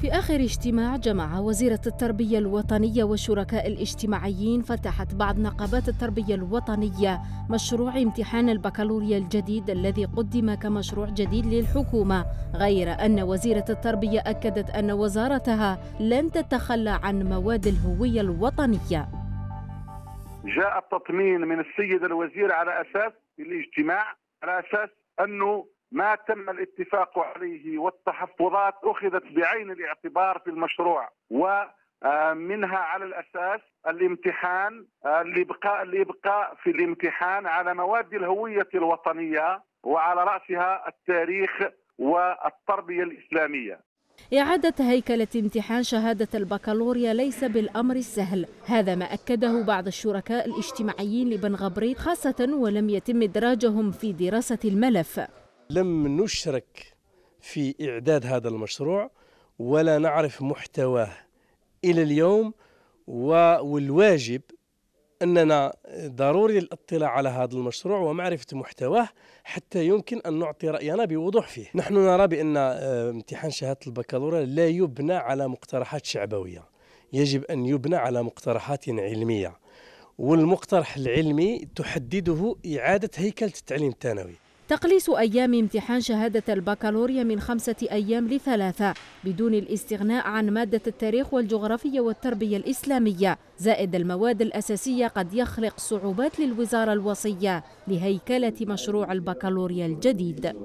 في آخر اجتماع جمع وزيرة التربية الوطنية والشركاء الاجتماعيين فتحت بعض نقابات التربية الوطنية مشروع امتحان البكالوريا الجديد الذي قدم كمشروع جديد للحكومة غير أن وزيرة التربية أكدت أن وزارتها لن تتخلى عن مواد الهوية الوطنية جاء التطمين من السيد الوزير على أساس الاجتماع على أساس أنه ما تم الاتفاق عليه والتحفظات اخذت بعين الاعتبار في المشروع ومنها آه، على الاساس الامتحان الابقاء آه، الابقاء في الامتحان على مواد الهويه الوطنيه وعلى راسها التاريخ والتربيه الاسلاميه إعادة هيكلة امتحان شهادة البكالوريا ليس بالأمر السهل هذا ما أكده بعض الشركاء الاجتماعيين لبن غبريت خاصة ولم يتم إدراجهم في دراسة الملف لم نشرك في إعداد هذا المشروع ولا نعرف محتواه إلى اليوم والواجب أننا ضروري الاطلاع على هذا المشروع ومعرفة محتواه حتى يمكن أن نعطي رأينا بوضوح فيه نحن نرى بأن آه، امتحان شهادة البكالوريا لا يبنى على مقترحات شعبوية يجب أن يبنى على مقترحات علمية والمقترح العلمي تحدده إعادة هيكلة التعليم الثانوي تقليص أيام امتحان شهادة البكالوريا من خمسة أيام لثلاثة بدون الاستغناء عن مادة التاريخ والجغرافية والتربية الإسلامية زائد المواد الأساسية قد يخلق صعوبات للوزارة الوصية لهيكلة مشروع البكالوريا الجديد